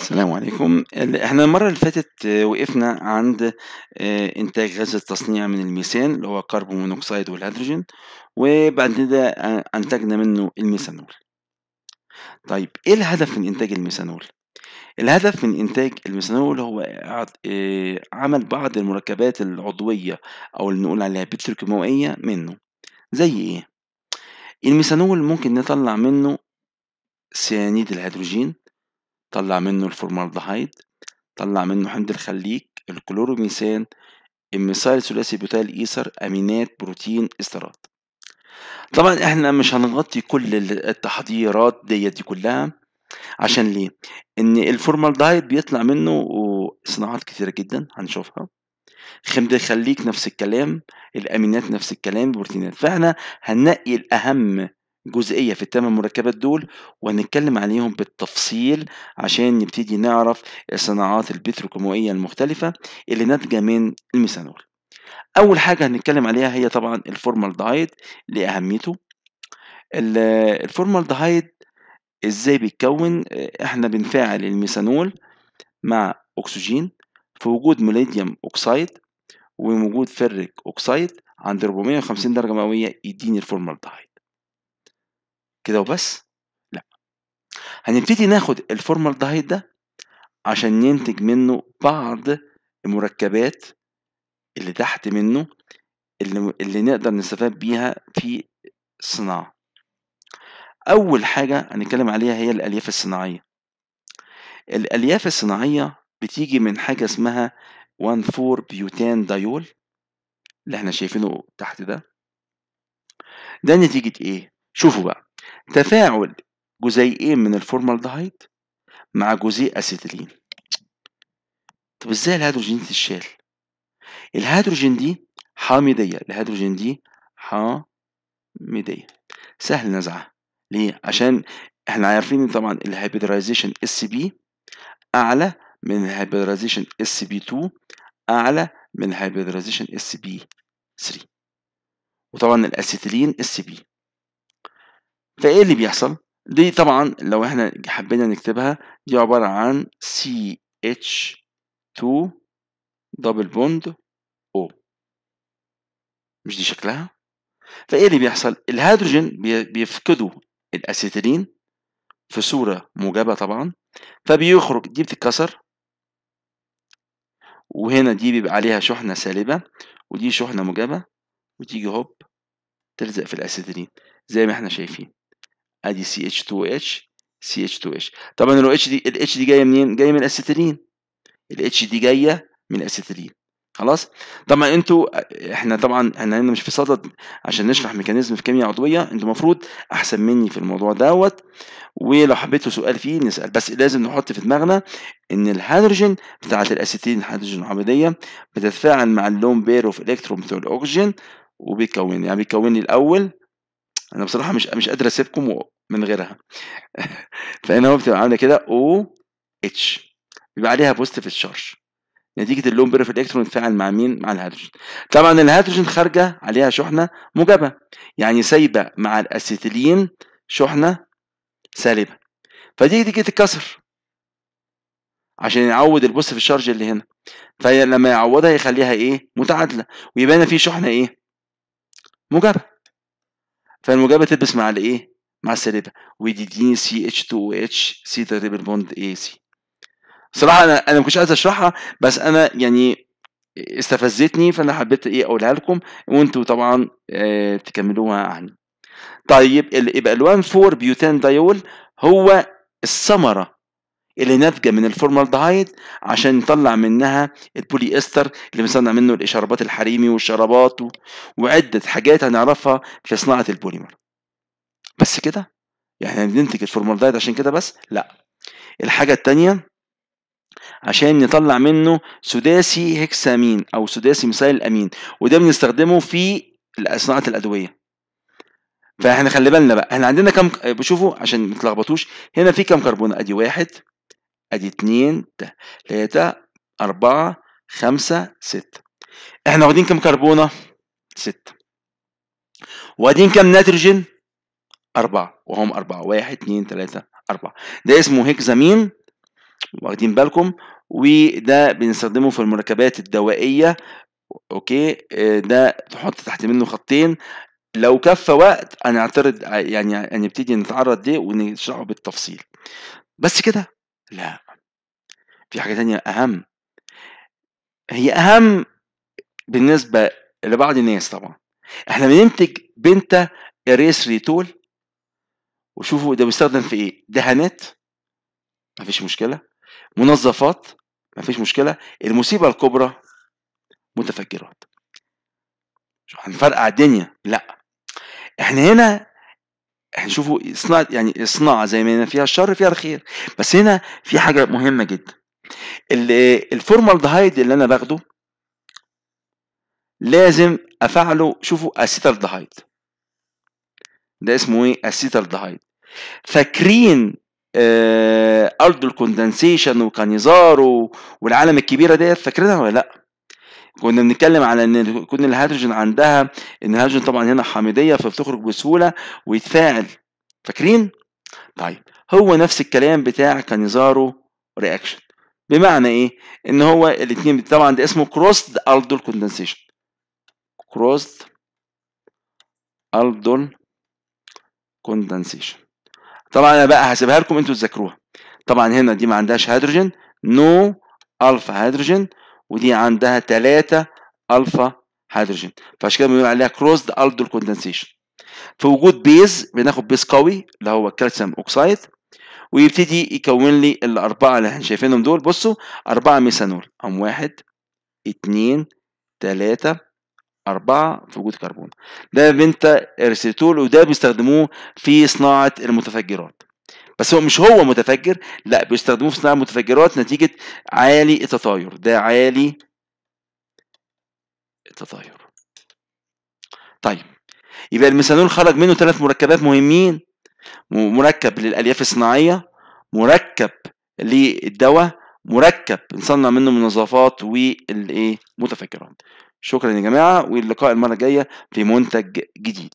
السلام عليكم احنا المرة اللي فاتت آه، وقفنا عند آه، إنتاج غاز التصنيع من الميثان اللي هو الكربون مونوكسيد والهيدروجين وبعد كده آه، أنتجنا منه الميثانول طيب إيه الهدف من إنتاج الميثانول؟ الهدف من إنتاج الميثانول هو عمل بعض المركبات العضوية أو اللي نقول عليها بتروكيماوية منه زي إيه؟ الميثانول ممكن نطلع منه سيانيد الهيدروجين طلع منه الفورمالدهايد طلع منه حمض الخليك الكلوروميثان الميثايل ثلاثي بوتال ايثر امينات بروتين استرات طبعا احنا مش هنغطي كل التحضيرات ديت دي كلها عشان ليه ان الفورمالدهايد بيطلع منه صناعات كتيره جدا هنشوفها خمد الخليك نفس الكلام الامينات نفس الكلام البروتينات فاحنا هننقي الاهم جزئية في الثمان مركبات دول وهنتكلم عليهم بالتفصيل عشان نبتدي نعرف الصناعات البتروكيماوية المختلفة اللي ناتجة من الميثانول أول حاجة هنتكلم عليها هي طبعا الفورمالدهايد لأهميته الفورمالدهايد ازاي بيتكون احنا بنفاعل الميثانول مع اكسجين في وجود ماليديوم اوكسايد ووجود فرك اوكسايد عند 450 درجه مئويه يديني الفورمالدهايد كده وبس لا هنبتدي ناخد الفورمال ده عشان ننتج منه بعض المركبات اللي تحت منه اللي, اللي نقدر نستفاد بيها في الصناعة أول حاجة هنتكلم عليها هي الألياف الصناعية الألياف الصناعية بتيجي من حاجة اسمها 1,4 بيوتان دايول اللي احنا شايفينه تحت ده ده نتيجة ايه؟ شوفوا بقى تفاعل جزيئين من الفورمالدهايد مع جزيء أسيتيلين طب ازاي الهيدروجين تتشال الهيدروجين دي حامضية الهيدروجين دي حامضية سهل نزعها ليه عشان احنا عارفين ان طبعا الهايبريدايزيشن اس بي اعلى من الهايبريدايزيشن اس بي 2 اعلى من الهايبريدايزيشن اس بي 3 وطبعا الاسيتيلين اس بي فايه اللي بيحصل دي طبعا لو احنا حبينا نكتبها دي عبارة عن CH2 دبل بوند O مش دي شكلها فايه اللي بيحصل الهيدروجين بيفقدوا الاسيتيلين في صورة موجبة طبعا فبيخرج دي بتتكسر وهنا دي بيبقى عليها شحنة سالبة ودي شحنة موجبة وتيجي هوب تلزق في الاسيتيلين زي ما احنا شايفين ادي سي اتش 2 اتش سي اتش 2 اتش طبعا لو اتش دي الاتش دي جايه منين جايه من الاسيتيلين الاتش دي جايه من الاسيتيلين خلاص طبعا انتوا احنا طبعا احنا هنا مش في صدد عشان نشرح ميكانيزم في كيمياء عضويه انتوا المفروض احسن مني في الموضوع دوت ولو حبيتوا سؤال فيه نسال بس لازم نحط في دماغنا ان الهيدروجين بتاعه الاسيتين هيدروجين عبديه بتتفاعل مع اللون بير اوف الكترون بتوع الاكسجين وبيكون يعني بيكون لي الاول انا بصراحه مش مش قادر اسيبكم من غيرها فهنا هو بتبقى عامله كده او اتش بيبقى عليها بوزيتيف تشارج نتيجه اللون بيرف الالكترون تفاعل مع مين مع الهيدروجين طبعا الهيدروجين خارجه عليها شحنه موجبه يعني سايبه مع الاسيتيلين شحنه سالبه فدي تيجي تتكسر عشان يعوض في الشارج اللي هنا فهي لما يعوضها يخليها ايه متعادله ويبقى هنا في شحنه ايه موجبه فالموجبه تلبس مع الايه مع السالبه دي سي اتش 2 او اتش سي تربل بوند اي سي صراحه انا انا ما كنتش عايز اشرحها بس انا يعني استفزتني فانا حبيت ايه اقولها لكم وانتوا طبعا اه تكملوها عني طيب يبقى الوان 4 بيوتان دايول هو الثمره اللي ناتجه من الفورمالدهايد عشان نطلع منها البولي استر اللي بنصنع منه الاشربات الحريمي والشرابات وعده حاجات هنعرفها في صناعه البوليمر بس كده يعني احنا بننتج دايت عشان كده بس لا الحاجه التانية عشان نطلع منه سداسي هكسامين او سداسي مثال الامين وده بنستخدمه في صناعه الادويه فاحنا خلي بالنا بقى احنا عندنا كم بشوفوا عشان ما تلخبطوش هنا في كم كربون ادي واحد ادي اتنين تلاته اربعه خمسه سته احنا واخدين كم كربونه سته واخدين كم نيتروجين أربعة وهم أربعة واحد اتنين تلاتة أربعة ده اسمه هيكزامين واخدين بالكم وده بنستخدمه في المركبات الدوائية أوكي آه، ده تحط تحت منه خطين لو كفى وقت هنعترض آه، يعني هنبتدي يعني نتعرض ليه ونشرحه بالتفصيل بس كده لا في حاجة تانية أهم هي أهم بالنسبة لبعض الناس طبعا احنا بننتج بنتا اريس ريتول وشوفوا ده بيستخدم في ايه دهانات مفيش مشكله منظفات مفيش مشكله المصيبه الكبرى متفجرات شو هنفرقع الدنيا لا احنا هنا احنا شوفوا صناعه يعني صناعة زي ما هنا فيها الشر فيها الخير بس هنا في حاجه مهمه جدا دهايد اللي انا باخده لازم افعله شوفوا دهايد ده اسمه ايه دهايد فاكرين آه، ارض الكوندنسيشن وكانيزارو والعالم الكبيره ديت فاكرينها ولا لا كنا بنتكلم على ان كون الهيدروجين عندها ان الهيدروجين طبعا هنا حامضيه فبتخرج بسهوله ويتفاعل فاكرين طيب هو نفس الكلام بتاع كانيزارو رياكشن بمعنى ايه ان هو الاثنين طبعا ده اسمه كروسد الدول كوندنسيشن كروسد الدول كوندنسيشن طبعا انا بقى هسيبها لكم انتوا تذاكروها طبعا هنا دي ما عندهاش هيدروجين نو الفا هيدروجين ودي عندها 3 الفا هيدروجين فعشان كده بنقول عليها كروزد الدول كوندنسيشن في وجود بيز بناخد بيز قوي اللي هو الكالسيوم اوكسايد ويبتدي يكون لي الاربعه اللي احنا شايفينهم دول بصوا اربعه ميثانول ام واحد اتنين تلاته أربعة في وجود كربون ده فينتا ارسيتول وده بيستخدموه في صناعة المتفجرات بس هو مش هو متفجر لا بيستخدموه في صناعة المتفجرات نتيجة عالي التطاير ده عالي التطاير طيب يبقى الميثانول خرج منه ثلاث مركبات مهمين مركب للألياف الصناعية مركب للدواء مركب نصنع منه منظفات والمتفجرات شكرا يا جماعة واللقاء المرة الجاية في منتج جديد